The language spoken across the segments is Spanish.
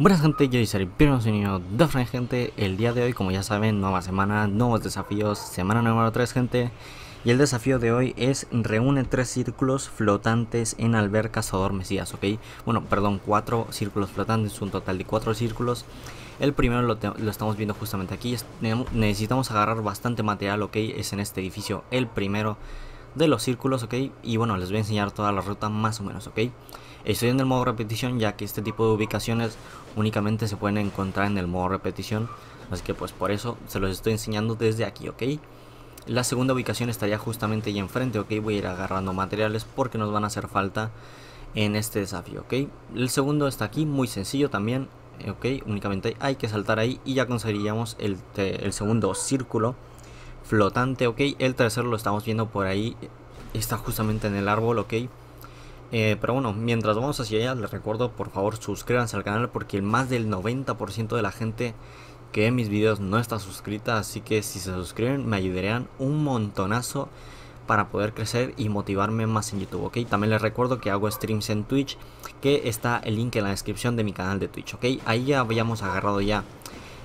Buenas gente, yo soy primero de gente, el día de hoy como ya saben, nueva semana, nuevos desafíos, semana número 3 gente y el desafío de hoy es reúne tres círculos flotantes en alberca adormecidas, ok bueno, perdón, cuatro círculos flotantes, un total de cuatro círculos el primero lo, estamos viendo justamente aquí, necesitamos agarrar bastante material, ok, es en este edificio el primero de los círculos, ok. Y bueno, les voy a enseñar toda la ruta más o menos, ok. Estoy en el modo repetición ya que este tipo de ubicaciones únicamente se pueden encontrar en el modo repetición. Así que pues por eso se los estoy enseñando desde aquí, ok. La segunda ubicación estaría justamente ahí enfrente, ok. Voy a ir agarrando materiales porque nos van a hacer falta en este desafío, ok. El segundo está aquí, muy sencillo también, ok. Únicamente hay que saltar ahí y ya conseguiríamos el, el segundo círculo flotante, ok. El tercero lo estamos viendo por ahí, está justamente en el árbol, ok. Eh, pero bueno, mientras vamos hacia allá, les recuerdo por favor suscríbanse al canal porque más del 90% de la gente que ve mis videos no está suscrita, así que si se suscriben me ayudarán un montonazo para poder crecer y motivarme más en YouTube, ¿ok? También les recuerdo que hago streams en Twitch, que está el link en la descripción de mi canal de Twitch, ¿ok? Ahí ya habíamos agarrado ya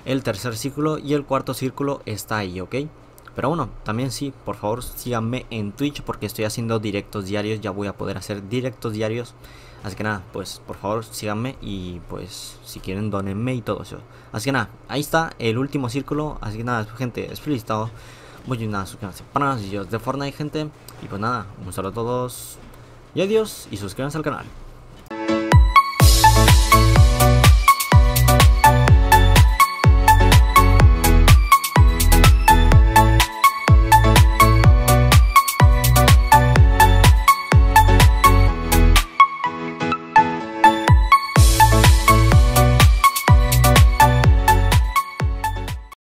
el tercer círculo y el cuarto círculo está ahí, ¿ok? Pero bueno, también sí, por favor síganme en Twitch porque estoy haciendo directos diarios, ya voy a poder hacer directos diarios. Así que nada, pues por favor síganme y pues si quieren donenme y todo eso. Así que nada, ahí está el último círculo. Así que nada, pues, gente, es felicitado. Muy nada, suscríbanse para los videos de Fortnite, gente. Y pues nada, un saludo a todos. Y adiós y suscríbanse al canal.